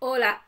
Hola,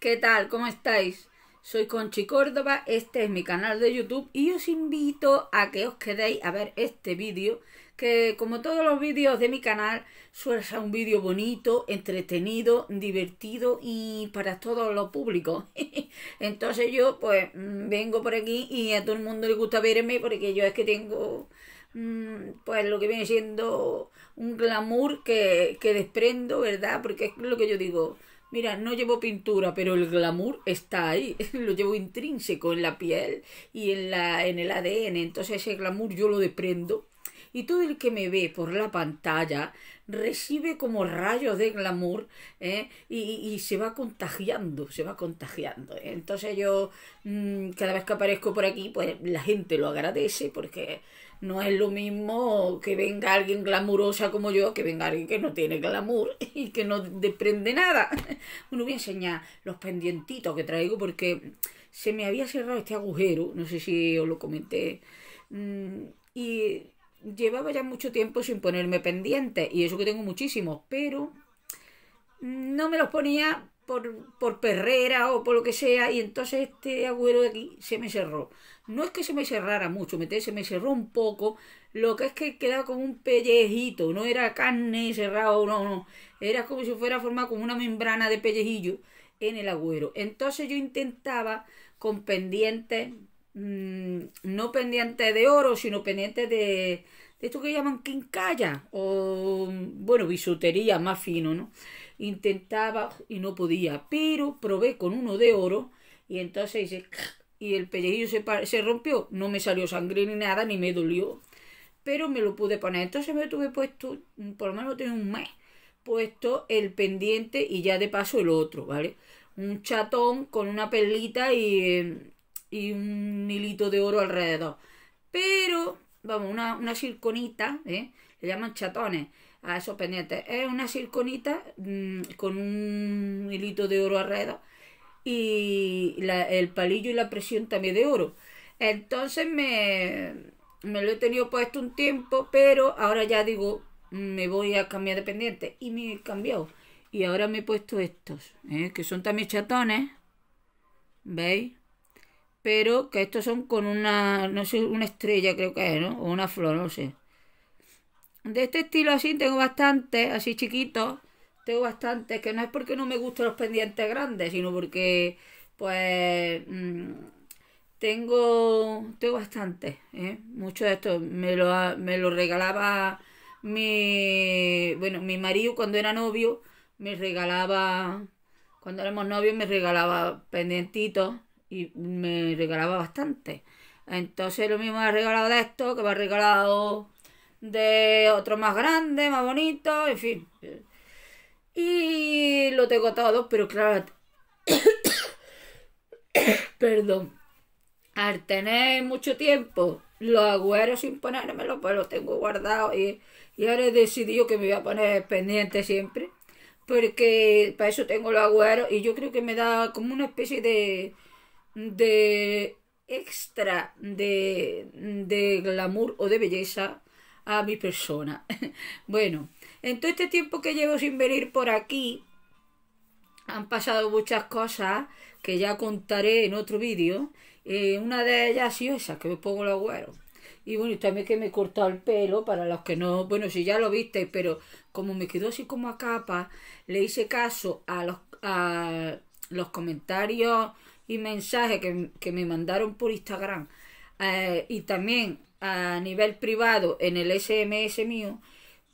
¿qué tal? ¿Cómo estáis? Soy Conchi Córdoba, este es mi canal de YouTube y os invito a que os quedéis a ver este vídeo que como todos los vídeos de mi canal suele ser un vídeo bonito, entretenido, divertido y para todos los públicos. Entonces yo pues mm, vengo por aquí y a todo el mundo le gusta verme porque yo es que tengo mm, pues lo que viene siendo un glamour que, que desprendo, ¿verdad? Porque es lo que yo digo, Mira, no llevo pintura, pero el glamour está ahí, lo llevo intrínseco en la piel y en, la, en el ADN, entonces ese glamour yo lo deprendo. Y todo el que me ve por la pantalla recibe como rayos de glamour ¿eh? y, y, se va contagiando, se va contagiando. ¿eh? Entonces yo, mm, cada vez que aparezco por aquí, pues la gente lo agradece porque no es lo mismo que venga alguien glamurosa como yo que venga alguien que no tiene glamour y que no desprende nada. Bueno, voy a enseñar los pendientitos que traigo porque se me había cerrado este agujero, no sé si os lo comenté, mm, y llevaba ya mucho tiempo sin ponerme pendientes y eso que tengo muchísimos, pero no me los ponía por, por perrera o por lo que sea, y entonces este agüero de aquí se me cerró. No es que se me cerrara mucho, se me cerró un poco, lo que es que quedaba como un pellejito, no era carne cerrado, no, no, era como si fuera formado como una membrana de pellejillo en el agüero Entonces yo intentaba con pendientes, mm, no pendientes de oro, sino pendientes de, de esto que llaman quincalla o, bueno, bisutería más fino, ¿no? intentaba y no podía, pero probé con uno de oro y entonces hice y el pellejillo se, rompió, no me salió sangre ni nada, ni me dolió, pero me lo pude poner, entonces me tuve puesto, mm, por lo menos tengo un mes, puesto el pendiente y ya de paso el otro, ¿vale? Un chatón con una perlita y, y un hilito de oro alrededor. Pero, vamos, una, una circonita, ¿eh? Le llaman chatones a esos pendientes. Es una circonita mm, con un hilito de oro alrededor y la, el palillo y la presión también de oro. Entonces me, me lo he tenido puesto un tiempo, pero ahora ya digo, me voy a cambiar de pendiente y me he cambiado. Y ahora me he puesto estos, ¿eh? que son también chatones, ¿veis? Pero que estos son con una, no sé, una estrella creo que es, O una flor, no sé de este estilo así tengo bastante, así chiquito, tengo bastante, que no es porque no me gusten los pendientes grandes, sino porque, pues, mm, tengo, tengo bastante, ¿eh? Mucho de esto me lo, me lo regalaba mi, bueno, mi marido cuando era novio, me regalaba, cuando éramos novios me regalaba pendientitos y me regalaba bastante. Entonces lo mismo me ha regalado de esto, que me ha regalado de otro más grande, más bonito, en fin. Y lo tengo todo, pero claro, perdón, al tener mucho tiempo los agüeros sin ponérmelo, pues lo tengo guardado y, y ahora he decidido que me voy a poner pendiente siempre, porque para eso tengo los agüeros y yo creo que me da como una especie de, de extra de, de glamour o de belleza a mi persona. bueno, en todo este tiempo que llevo sin venir por aquí, han pasado muchas cosas que ya contaré en otro vídeo. Eh, una de ellas ha sido esa, que me pongo los agüero Y bueno, también que me he cortado el pelo, para los que no, bueno, si ya lo viste, pero como me quedo así como a capa, le hice caso a los, a los comentarios y mensajes que, me mandaron por Instagram. Eh, y también a nivel privado en el SMS mío,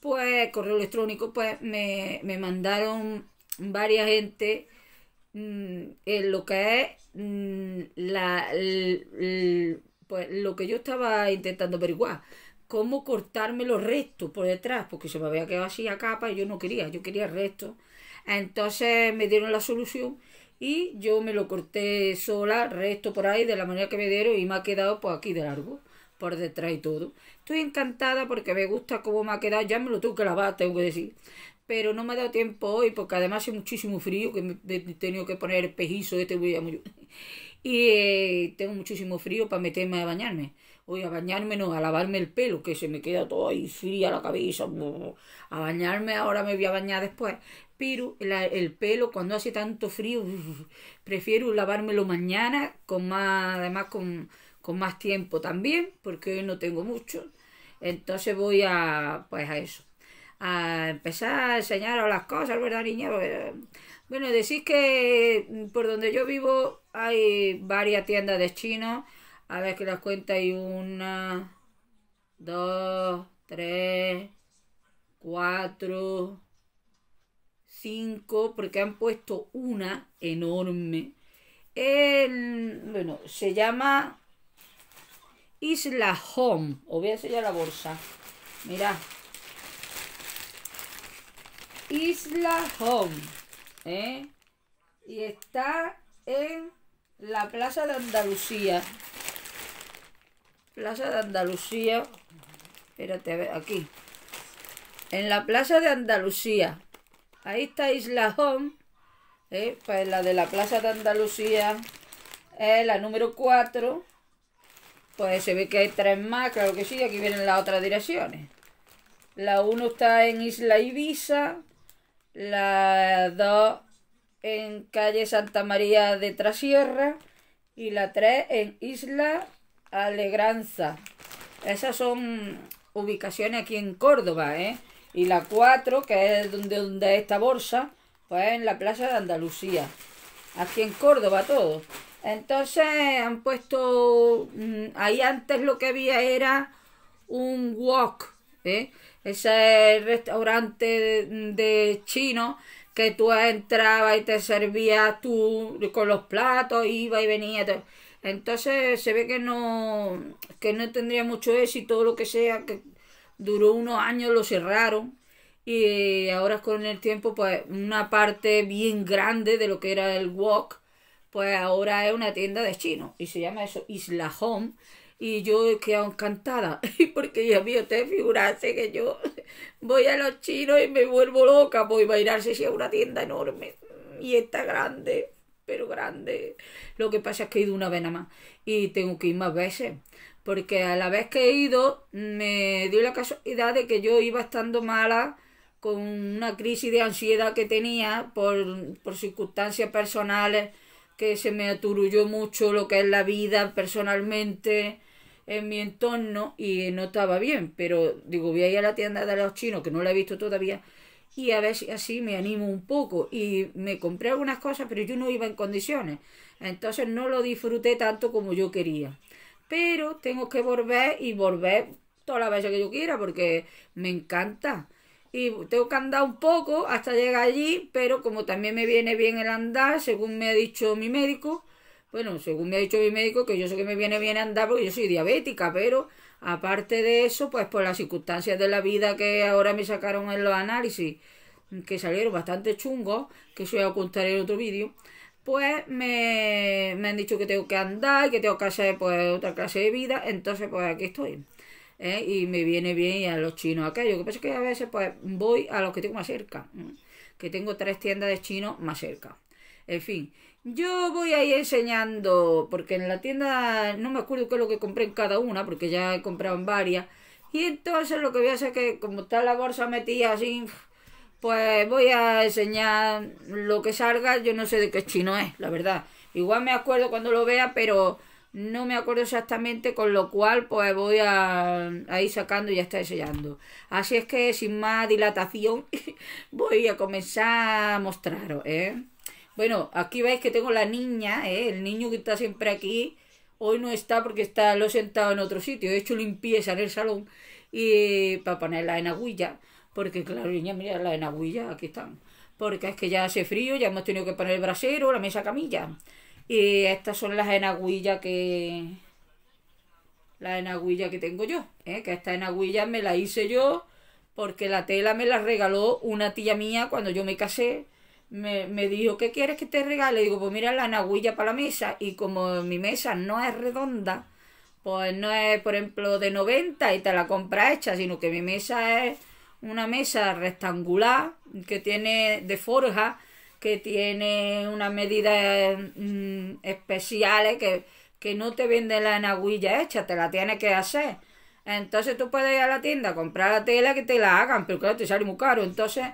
pues correo electrónico, pues me, mandaron varias gente mm, en lo que es mm, la, pues, lo que yo estaba intentando averiguar cómo cortarme los restos por detrás, porque se me había quedado así a capa y yo no quería, yo quería restos. Entonces me dieron la solución y yo me lo corté sola, resto por ahí, de la manera que me dieron y me ha quedado pues aquí de largo por detrás y todo. Estoy encantada porque me gusta cómo me ha quedado. Ya me lo tengo que lavar, tengo que decir. Pero no me ha dado tiempo hoy porque además hace muchísimo frío que me he tenido que poner el pejizo este voy a muy... Y eh, tengo muchísimo frío para meterme a bañarme. Hoy a bañarme no, a lavarme el pelo, que se me queda todo ahí fría la cabeza. A bañarme ahora me voy a bañar después. Pero el pelo cuando hace tanto frío, prefiero lavármelo mañana con más, además con con más tiempo también, porque hoy no tengo mucho. Entonces voy a, pues a eso, a empezar a enseñaros las cosas, ¿verdad, niña? Bueno, decís que mm, por donde yo vivo hay varias tiendas de chino. A ver que las cuenta hay una, dos, tres, cuatro, cinco, porque han puesto una enorme. El, bueno, se llama Isla Home. Os voy a enseñar la bolsa. Mirad. Isla Home. ¿eh? Y está en la Plaza de Andalucía. Plaza de Andalucía. Espérate, a ver, aquí. En la Plaza de Andalucía. Ahí está Isla Home. ¿eh? Pues la de la Plaza de Andalucía. Es la número 4. Pues se ve que hay tres más, claro que sí. Aquí vienen las otras direcciones. La 1 está en Isla Ibiza. La 2 en calle Santa María de Trasierra. Y la 3 en Isla Alegranza. Esas son ubicaciones aquí en Córdoba, ¿eh? Y la 4, que es donde, donde esta bolsa, pues en la Plaza de Andalucía. Aquí en Córdoba todo. Entonces han puesto, mm, ahí antes lo que había era un wok, ¿eh? ese restaurante de, chino que tú entrabas y te servías tú con los platos, iba y venía. Entonces se ve que no, que no tendría mucho éxito, lo que sea, que duró unos años, lo cerraron. Y ahora con el tiempo, pues una parte bien grande de lo que era el wok pues ahora es una tienda de chino y se llama eso Isla Home. Y yo he quedado encantada, porque ya mío, te figuraste que yo voy a los chinos y me vuelvo loca, Voy bailarse si es una tienda enorme y está grande, pero grande. Lo que pasa es que he ido una vez nada más y tengo que ir más veces, porque a la vez que he ido me dio la casualidad de que yo iba estando mala con una crisis de ansiedad que tenía por, por circunstancias personales que se me aturulló mucho lo que es la vida personalmente en mi entorno y no estaba bien, pero digo, voy a ir a la tienda de los chinos, que no la he visto todavía, y a ver si así me animo un poco. Y me compré algunas cosas, pero yo no iba en condiciones, entonces no lo disfruté tanto como yo quería. Pero tengo que volver y volver toda las veces que yo quiera, porque me encanta y tengo que andar un poco hasta llegar allí, pero como también me viene bien el andar, según me ha dicho mi médico, bueno, según me ha dicho mi médico, que yo sé que me viene bien andar porque yo soy diabética, pero aparte de eso, pues por las circunstancias de la vida que ahora me sacaron en los análisis, que salieron bastante chungos, que eso voy a contar en otro vídeo, pues me, han dicho que tengo que andar, Y que tengo que hacer pues otra clase de vida, entonces pues aquí estoy. ¿eh? y me viene bien y a los chinos aquello. que pasa es que a veces pues voy a los que tengo más cerca, que tengo tres tiendas de chinos más cerca. En fin, yo voy a ir enseñando, porque en la tienda no me acuerdo qué es lo que compré en cada una, porque ya he comprado en varias. Y entonces lo que voy a hacer es que como está la bolsa metida así, pues voy a enseñar lo que salga. Yo no sé de qué chino es, la verdad. Igual me acuerdo cuando lo vea, pero no me acuerdo exactamente, con lo cual pues voy a, ir sacando y ya está sellando. Así es que sin más dilatación voy a comenzar a mostraros, ¿eh? Bueno, aquí veis que tengo la niña, ¿eh? el niño que está siempre aquí. Hoy no está porque está, lo he sentado en otro sitio. He hecho limpieza en el salón y para ponerla en agüilla. Porque claro, niña, mira la en agüilla, aquí están. Porque es que ya hace frío, ya hemos tenido que poner el brasero, la mesa camilla. Y estas son las enaguillas que... la enaguilla que tengo yo, ¿eh? que esta enaguilla me la hice yo porque la tela me la regaló una tía mía cuando yo me casé. Me, me dijo, ¿qué quieres que te regale? Y digo, pues mira la enaguilla para la mesa. Y como mi mesa no es redonda, pues no es, por ejemplo, de 90 y te la compra hecha, sino que mi mesa es una mesa rectangular que tiene de forja que tiene unas medidas mm, especiales eh, que, no te venden la enaguilla hecha, te la tienes que hacer. Entonces tú puedes ir a la tienda, comprar la tela que te la hagan, pero claro, te sale muy caro. Entonces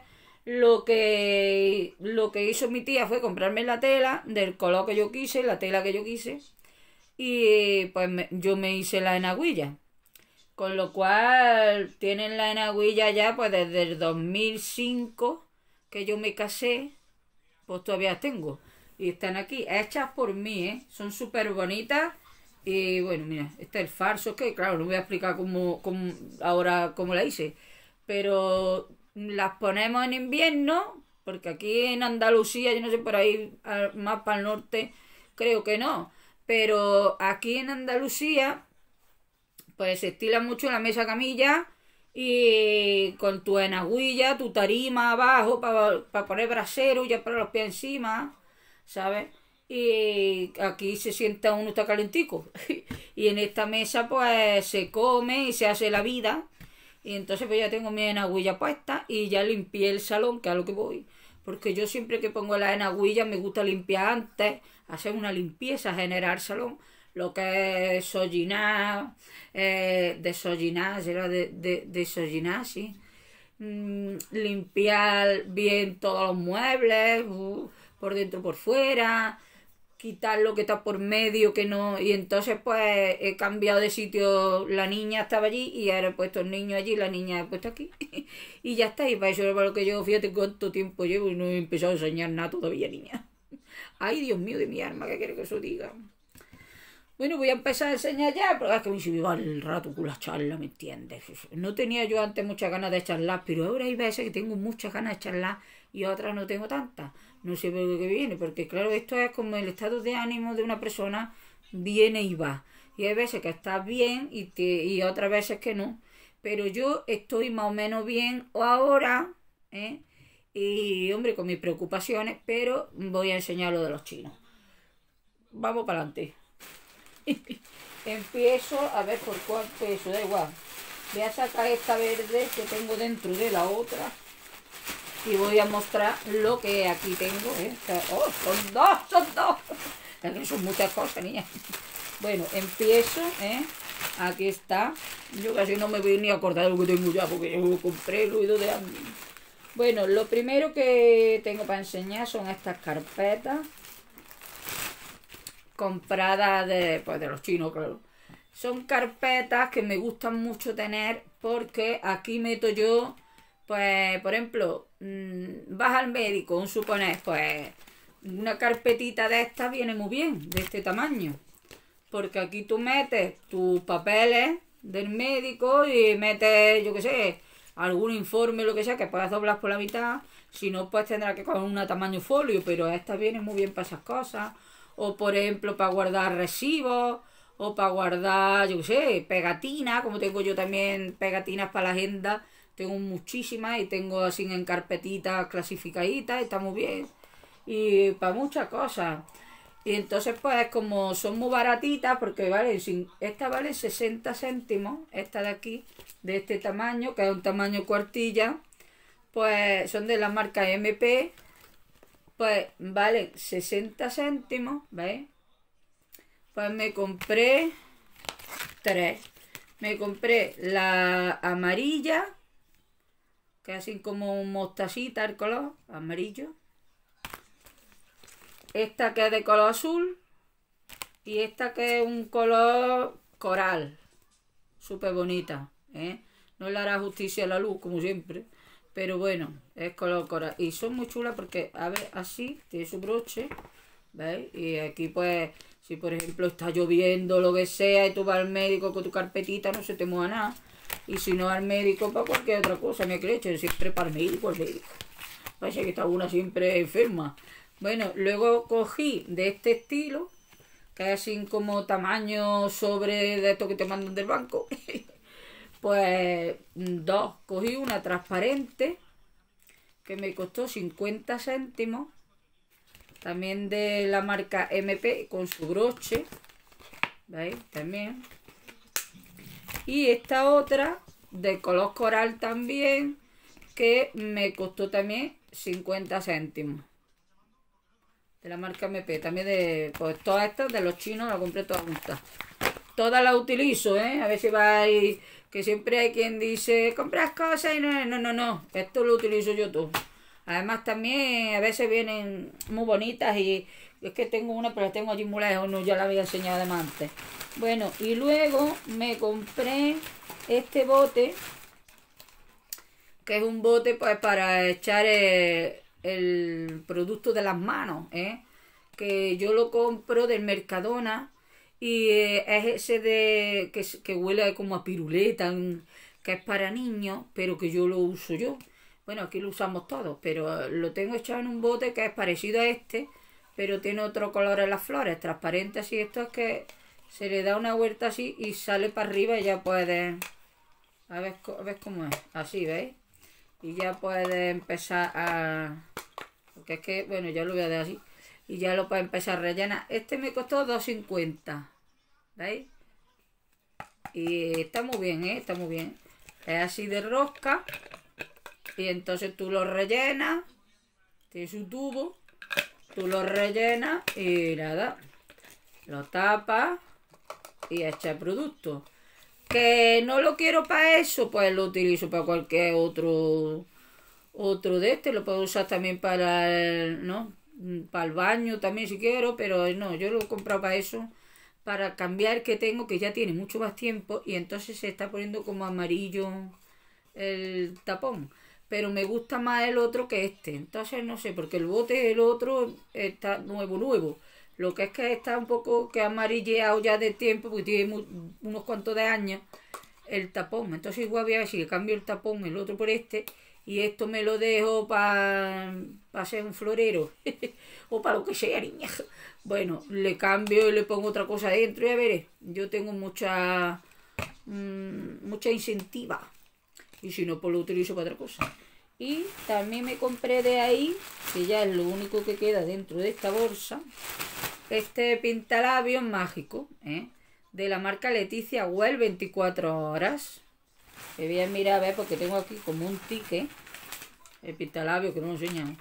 lo que, lo que hizo mi tía fue comprarme la tela del color que yo quise, la tela que yo quise, y pues yo me hice la enaguilla. Con lo cual tienen la enaguilla ya pues desde el 2005 que yo me casé pues todavía tengo. Y están aquí, hechas por mí, ¿eh? Son súper bonitas. Y bueno, mira, este es el farso, que claro, no voy a explicar cómo, cómo, ahora cómo la hice. Pero las ponemos en invierno, porque aquí en Andalucía, yo no sé, por ahí más para el norte, creo que no. Pero aquí en Andalucía, pues se estila mucho la mesa camilla y con tu enagüilla, tu tarima abajo para poner brasero, ya para los pies encima, ¿sabes? Y aquí se sienta uno, está calentico. y en esta mesa pues se come y se hace la vida. Y entonces pues ya tengo mi enagüilla puesta y ya limpié el salón, que a lo que voy. Porque yo siempre que pongo la enagüilla me gusta limpiar antes, hacer una limpieza, generar salón lo que es Solliná, eh, era de, de, sí. Mm, limpiar bien todos los muebles, uh, por dentro, por fuera, quitar lo que está por medio, que no. Y entonces, pues he cambiado de sitio. La niña estaba allí y ahora he puesto el niño allí, la niña he puesto aquí. y ya está. Y para eso era para lo que llevo. Fíjate cuánto tiempo llevo y no he empezado a enseñar nada todavía, niña. Ay, Dios mío, de mi arma que quiero que eso diga? Bueno, voy a empezar a enseñar ya, pero es que me va el rato con la charla, ¿me entiendes? No tenía yo antes muchas ganas de charlar, pero ahora hay veces que tengo muchas ganas de charlar y otras no tengo tantas. No sé por qué viene, porque claro, esto es como el estado de ánimo de una persona viene y va. Y hay veces que está bien y, te, y otras veces que no. Pero yo estoy más o menos bien ahora, ¿eh? Y hombre, con mis preocupaciones, pero voy a enseñar lo de los chinos. Vamos para adelante. Empiezo a ver por cuál peso, da igual. Voy a sacar esta verde que tengo dentro de la otra. Y voy a mostrar lo que aquí tengo. ¿eh? ¡Oh, son dos! ¡Son dos! son muchas cosas, niña. Bueno, empiezo, ¿eh? Aquí está. Yo casi no me voy ni a acordar de lo que tengo ya, porque yo compré lo he ido Bueno, lo primero que tengo para enseñar son estas carpetas comprada de, pues, de los chinos, Son carpetas que me gustan mucho tener porque aquí meto yo, pues, por ejemplo, mm, vas al médico, un suponés pues, una carpetita de estas viene muy bien, de este tamaño. Porque aquí tú metes tus papeles del médico y metes, yo que sé, algún informe, lo que sea, que puedas doblar por la mitad. Si no, pues tendrá que coger una tamaño folio, pero estas viene muy bien para esas cosas o por ejemplo para guardar recibos, o para guardar, yo qué sé, pegatinas, como tengo yo también pegatinas para la agenda, tengo muchísimas y tengo así en carpetitas clasificaditas, está muy bien, y para muchas cosas. Y entonces pues como son muy baratitas, porque vale, esta vale 60 céntimos, esta de aquí, de este tamaño, que es un tamaño cuartilla, pues son de la marca MP, pues vale 60 céntimos, ¿veis? Pues me compré tres. Me compré la amarilla, que es así como un mostacita el color, amarillo. Esta que es de color azul. Y esta que es un color coral. Súper bonita, ¿eh? No le hará justicia a la luz, como siempre. Pero bueno, es color Y son muy chulas porque, a ver, así tiene su broche. ¿Veis? Y aquí pues, si por ejemplo está lloviendo, lo que sea, y tú vas al médico con tu carpetita, no se te mueva nada. Y si no al médico, para pues, cualquier otra cosa, me crees, siempre para el médico, el médico. Parece que está una siempre enferma. Bueno, luego cogí de este estilo, que es así como tamaño sobre de esto que te mandan del banco. Pues dos, cogí una transparente que me costó 50 céntimos, también de la marca MP con su broche, ¿veis? También. Y esta otra de color coral también, que me costó también 50 céntimos. De la marca MP, también de, pues todas estas de los chinos, las compré todas juntas. Todas las utilizo, ¿eh? A ver si vais que siempre hay quien dice, compras cosas y no, no, no, no, esto lo utilizo yo tú. Además también a veces vienen muy bonitas y es que tengo una, pero la tengo allí muy lejos, no, ya la había enseñado de antes. Bueno, y luego me compré este bote, que es un bote pues para echar el, producto de las manos, ¿eh? que yo lo compro del Mercadona y eh, es ese de que, huele como a piruleta, que es para niños, pero que yo lo uso yo. Bueno, aquí lo usamos todos, pero eh, lo tengo echado en un bote que es parecido a este, pero tiene otro color en las flores, transparente así. Esto es que se le da una vuelta así y sale para arriba y ya puede... A ver, cómo es. Así, ¿veis? Y ya puede empezar a... Porque es que, bueno, ya lo voy a dejar así y ya lo puedes empezar a rellenar. Este me costó 2.50, ¿veis? Y está muy bien, ¿eh? Está muy bien. Es así de rosca y entonces tú lo rellenas, tiene su tubo, tú lo rellenas y nada, lo tapas y el producto. Que no lo quiero para eso, pues lo utilizo para cualquier otro otro de este, lo puedo usar también para el, ¿no? Mm, para el baño también si quiero, pero no, yo lo he comprado para eso, para cambiar que tengo, que ya tiene mucho más tiempo y entonces se está poniendo como amarillo el tapón. Pero me gusta más el otro que este, entonces no sé, porque el bote el otro está nuevo, nuevo. Lo que es que está un poco que amarilleado ya de tiempo, porque tiene unos cuantos de años el tapón. Entonces igual voy a ver si cambio el tapón, el otro por este y esto me lo dejo para pa ser un florero o para lo que sea, niña. Bueno, le cambio y le pongo otra cosa dentro, a veré. Yo tengo mucha, mm, mucha incentiva y si no, pues lo utilizo para otra cosa. Y también me compré de ahí, que ya es lo único que queda dentro de esta bolsa, este pintalabios mágico, ¿eh? de la marca Leticia Well 24 horas. Que voy a mirar a ver porque tengo aquí como un ticket. El pintalabio que no enseñamos.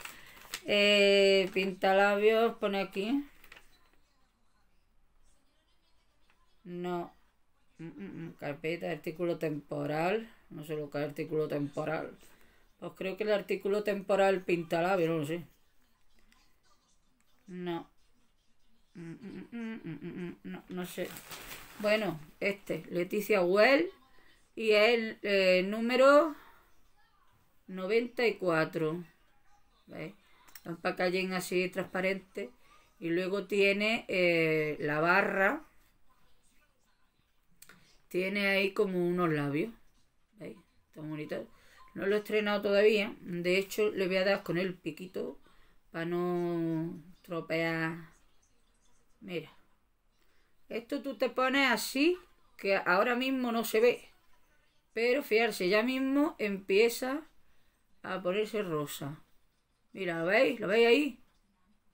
Eh, pintalabios pone aquí. No. Mm, mm, mm, carpeta, artículo temporal. No sé lo que es artículo temporal. Pues creo que el artículo temporal pintalabio, no lo sé. No. No, no sé. Bueno, este, Leticia Well y es el eh, número 94. ¿Veis? Un packaging así transparente. Y luego tiene eh, la barra. Tiene ahí como unos labios. ¿Veis? Está bonito. No lo he estrenado todavía. De hecho, le voy a dar con el piquito para no tropear. Mira. Esto tú te pones así que ahora mismo no se ve. Pero fiarse, ya mismo empieza a ponerse rosa. Mira, ¿lo veis? ¿Lo veis ahí?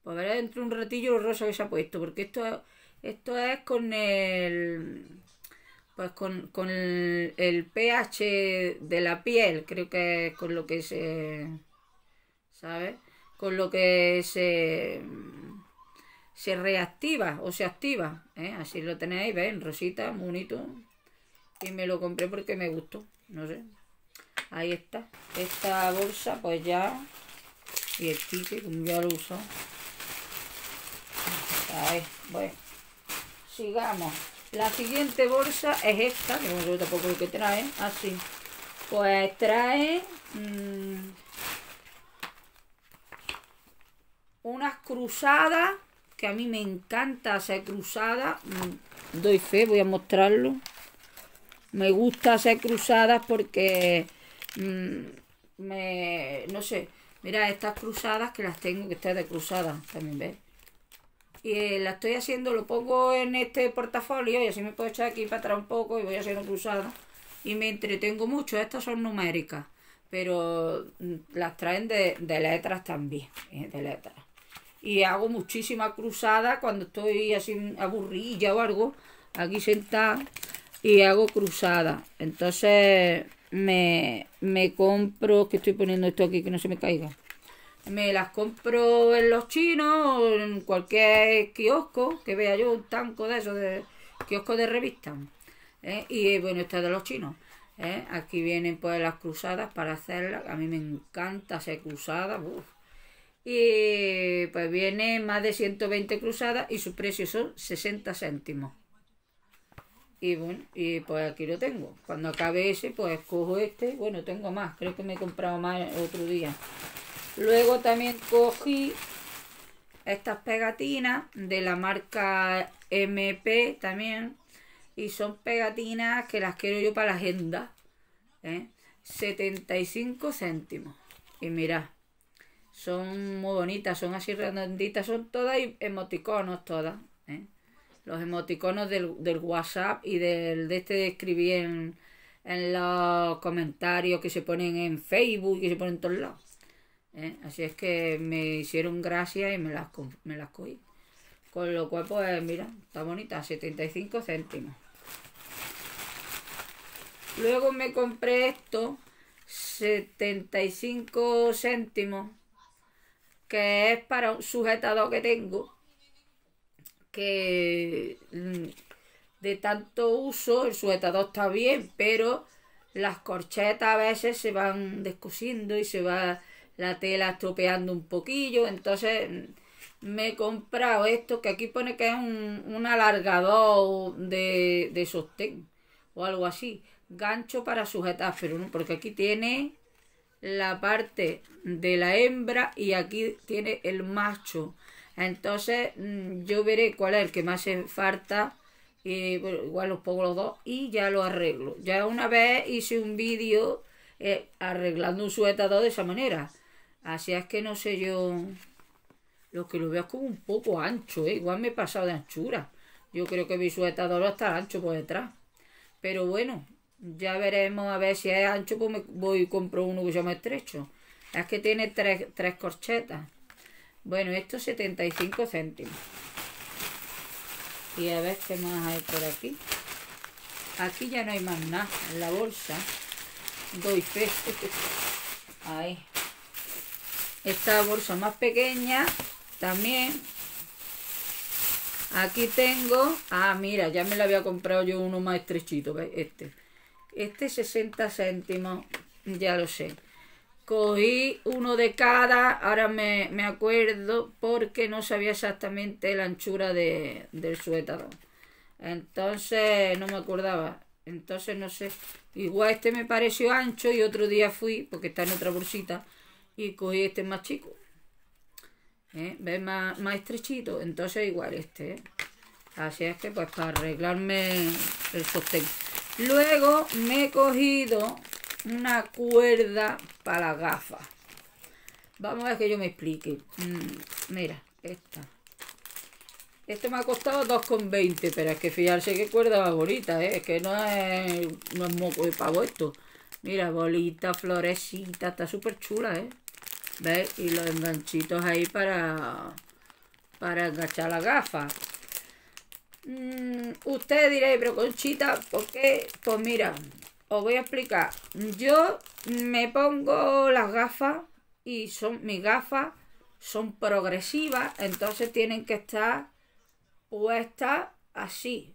Pues verá dentro un ratillo lo rosa que se ha puesto, porque esto, esto es con el... Pues con, el, pH de la piel, creo que es con lo que se... ¿Sabes? Con lo que se... Se reactiva o se activa. ¿eh? Así lo tenéis, ¿ven? Rosita, bonito me lo compré porque me gustó, no sé. Ahí está. Esta bolsa, pues ya. Y el ticket, como ya lo uso. Ahí, bueno. Sigamos. La siguiente bolsa es esta, que no sé tampoco lo que trae. Así. Pues trae mm, unas cruzadas que a mí me encanta hacer cruzadas. Mm, doy fe, voy a mostrarlo me gusta hacer cruzadas porque mm, me, no sé, mira estas cruzadas que las tengo que estar de cruzadas también, ¿ves? Y eh, la estoy haciendo, lo pongo en este portafolio y así me puedo echar aquí para atrás un poco y voy a haciendo cruzadas. Y me entretengo mucho, estas son numéricas, pero mm, las traen de, de letras también, ¿eh? de letras. Y hago muchísimas cruzada cuando estoy así aburrida o algo, aquí sentada y hago cruzadas Entonces me, me compro, que estoy poniendo esto aquí que no se me caiga. Me las compro en los chinos en cualquier kiosco que vea yo, un tanco de esos, de kiosco de revista. ¿eh? Y bueno, esta de los chinos. ¿eh? Aquí vienen pues las cruzadas para hacerlas. A mí me encanta hacer cruzadas. Y pues viene más de 120 cruzadas y su precio son 60 céntimos y bueno, y pues aquí lo tengo. Cuando acabe ese, pues cojo este. Bueno, tengo más, creo que me he comprado más el otro día. Luego también cogí estas pegatinas de la marca MP también. Y son pegatinas que las quiero yo para la agenda. 75 ¿eh? céntimos. Y mirad, son muy bonitas, son así redonditas, son todas emoticonos todas los emoticonos del, WhatsApp y del de este de escribir en, los comentarios que se ponen en Facebook, y se ponen en todos lados. ¿eh? Así es que me hicieron gracias y me las, me las cogí. Con lo cual, pues mira, está bonita, 75 céntimos. Luego me compré esto, 75 céntimos, que es para un sujetador que tengo que mm, de tanto uso el sujetador está bien, pero las corchetas a veces se van descosiendo y se va la tela estropeando un poquillo. Entonces mm, me he comprado esto que aquí pone que es un, alargador de, de, sostén o algo así. Gancho para sujetar, pero porque aquí tiene la parte de la hembra y aquí tiene el macho. Entonces mm, yo veré cuál es el que más se falta. Y, igual los pongo los dos y ya lo arreglo. Ya una vez hice un vídeo eh, arreglando un sujetador de esa manera. Así es que no sé yo. Lo que lo veo es como un poco ancho, ¿eh? igual me he pasado de anchura. Yo creo que mi sujetador está ancho por detrás. Pero bueno, ya veremos a ver si es ancho, pues me voy y compro uno que se llama estrecho. Es que tiene tres, tres corchetas. Bueno, esto 75 céntimos. Y a ver qué más hay por aquí. Aquí ya no hay más nada. En la bolsa doy fe. Ahí. Esta bolsa más pequeña también. Aquí tengo... Ah, mira, ya me la había comprado yo uno más estrechito. Este. Este 60 céntimos. Ya lo sé. Cogí uno de cada, ahora me, acuerdo, porque no sabía exactamente la anchura del suétero. Entonces no me acordaba. Entonces no sé. Igual este me pareció ancho y otro día fui, porque está en otra bolsita, y cogí este más chico. ¿Eh? ¿Ves? Más, más estrechito. Entonces igual este. Así es que pues para arreglarme el sostén. Luego me he cogido una cuerda para gafas. Vamos a ver que yo me explique. Mm, mira, esta. Esto me ha costado 2,20, pero es que fijarse qué cuerda va bonita, ¿eh? es que no es, no es moco de pavo esto. Mira, bolita, florecita, está súper chula, ¿eh? ¿Ves? Y los enganchitos ahí para, para enganchar la gafa Mm, ustedes diréis, pero Conchita, ¿por qué? Pues mira, os voy a explicar. Yo me pongo las gafas y son mis gafas son progresivas, entonces tienen que estar puestas así,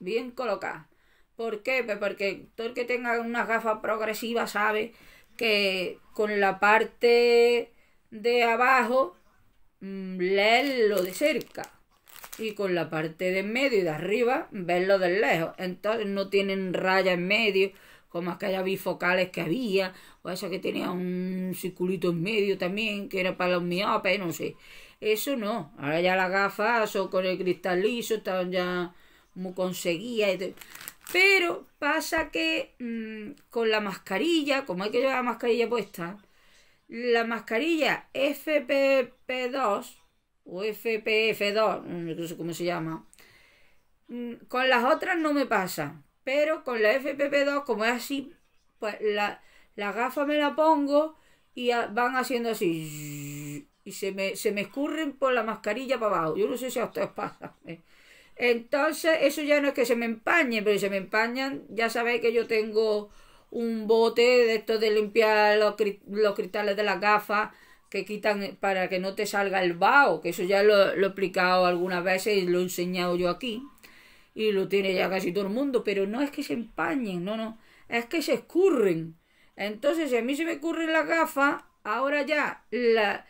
bien colocadas. ¿Por qué? Pues porque todo el que tenga unas gafas progresivas sabe que con la parte de abajo mm, leerlo de cerca y con la parte de en medio y de arriba verlo de lejos. Entonces no tienen raya en medio, como aquellas bifocales que había, o esa que tenía un circulito en medio también, que era para los miopes, no sé. Eso no, ahora ya las gafas o con el cristal liso estaban ya muy conseguidas. Pero pasa que mm, con la mascarilla, como hay que llevar la mascarilla puesta, la mascarilla FPP2 ufpf 2 no sé cómo se llama. Mm, con las otras no me pasa, pero con la FPP2, como es así, pues la, la gafa me la pongo y van haciendo así. Y se me, se me escurren por la mascarilla para abajo. Yo no sé si a ustedes pasa. ¿eh? Entonces, eso ya no es que se me empañe, pero si se me empañan, ya sabéis que yo tengo un bote de esto de limpiar los, los cristales de las gafas que quitan para que no te salga el vaho, que eso ya lo, lo he explicado algunas veces y lo he enseñado yo aquí, y lo tiene ya casi todo el mundo, pero no es que se empañen, no, no, es que se escurren. Entonces, si a mí se me escurren las gafas, ahora ya la,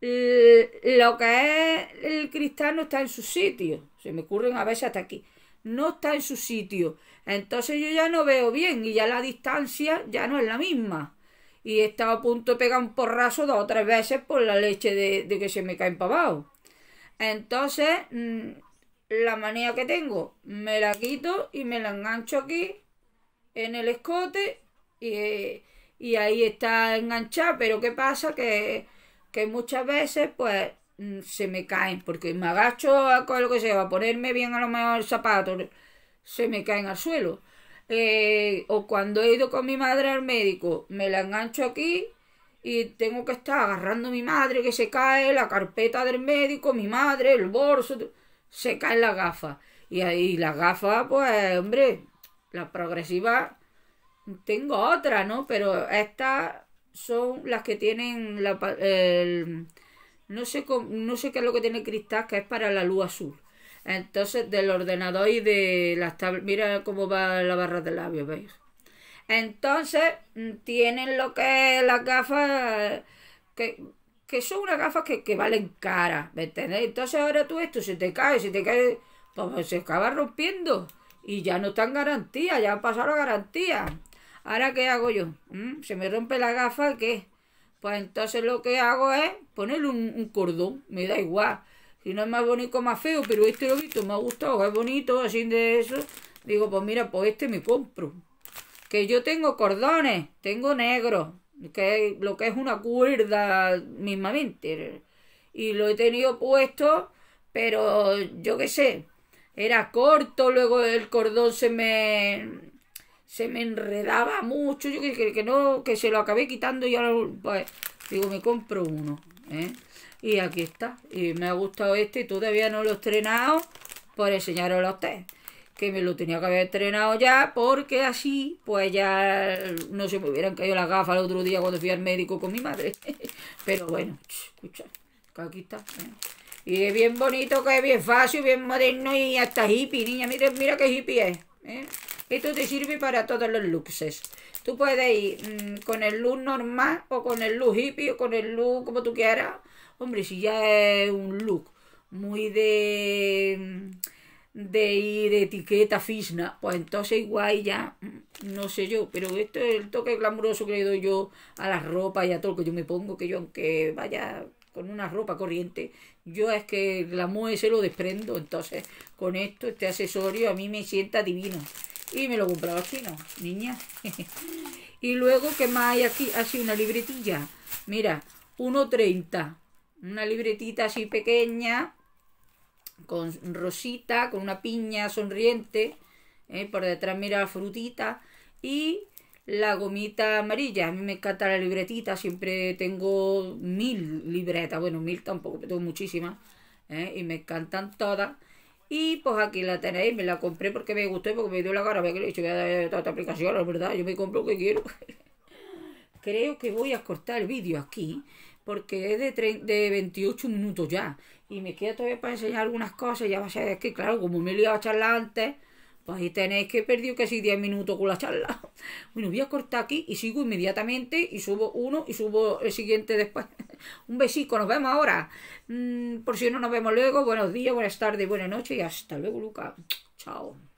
lo que es el cristal no está en su sitio. Se me ocurren a veces hasta aquí. No está en su sitio. Entonces yo ya no veo bien y ya la distancia ya no es la misma y estaba a punto de pegar un porrazo dos o tres veces por la leche de, que se me cae abajo. Entonces, mm, la manía que tengo, me la quito y me la engancho aquí en el escote y, ahí está enganchada. Pero ¿qué pasa? Que, muchas veces, pues, mm, se me caen, porque me agacho a lo que sea, a ponerme bien a lo mejor el zapato, se me caen al suelo eh, o cuando he ido con mi madre al médico, me la engancho aquí y tengo que estar agarrando mi madre que se cae, la carpeta del médico, mi madre, el bolso, se cae la gafa. Y ahí la gafa, pues, hombre, la progresiva, tengo otra, ¿no? Pero estas son las que tienen la, no sé, no sé qué es lo que tiene cristal, que es para la luz azul. Entonces, del ordenador y de las tablas. Mira cómo va la barra de labios, ¿veis? Entonces, mm, tienen lo que es las gafas que, que son unas gafas que, valen cara, ¿me entendéis? Entonces ahora tú esto, se te cae, si te cae, pues se acaba rompiendo y ya no están garantía, ya han pasado la garantía. Ahora, ¿qué hago yo? Mm, ¿Se me rompe la gafa? ¿Qué? Pues entonces lo que hago es ponerle un cordón, me da igual. Si no es más bonito, más feo, pero este lo he visto, me ha gustado, es bonito, así de eso. Digo, pues mira, pues este me compro. Que yo tengo cordones, tengo negro, que lo que es una cuerda mismamente. Y lo he tenido puesto, pero yo qué sé, era corto, luego el cordón se me se me enredaba mucho, yo que, no, que se lo acabé quitando y ahora pues digo, me compro uno, ¿eh? Y aquí está. Y me ha gustado este y todavía no lo he estrenado por enseñaros a ustedes. Que me lo tenía que haber estrenado ya porque así pues ya no se me hubieran caído las gafas el otro día cuando fui al médico con mi madre. Pero bueno, escucha, que aquí está. ¿eh? Y es bien bonito, que es bien fácil, bien moderno y hasta hippie, niña. Mira, mira qué hippie es. ¿eh? Esto te sirve para todos los looks. Tú puedes ir mm, con el look normal o con el look hippie o con el look como tú quieras. Hombre, si ya es un look muy de de ir etiqueta fisna, pues entonces igual ya, mm, no sé yo, pero esto es el toque glamuroso que le doy yo a las ropa y a todo lo que yo me pongo, que yo aunque vaya con una ropa corriente, yo es que el glamour se lo desprendo, entonces con esto, este accesorio a mí me sienta divino. Y me lo compraba así, ¿no? Niña. y luego, ¿qué más hay aquí? Así ah, una libretilla. Mira, 1.30 una libretita así pequeña, con rosita, con una piña sonriente. Eh, por detrás mira la frutita. Y la gomita amarilla. A mí me encanta la libretita. Siempre tengo mil libretas. Bueno, mil tampoco, tengo muchísimas. Eh, y me encantan todas. Y pues aquí la tenéis, me la compré porque me gustó porque me dio la cara. le he dicho, toda esta aplicación, la verdad, yo me compro lo que quiero. Creo que voy a cortar el vídeo aquí porque es de, de 28 minutos ya. Y me queda todavía para enseñar algunas cosas. Ya va a ser que, claro, como me he liado a charlar antes, pues ahí tenéis que he perdido casi 10 minutos con la charla. Bueno, voy a cortar aquí y sigo inmediatamente y subo uno y subo el siguiente después. Un besico, nos vemos ahora. Mm, por si no nos vemos luego, buenos días, buenas tardes, buenas noches y hasta luego, Luca. Chao.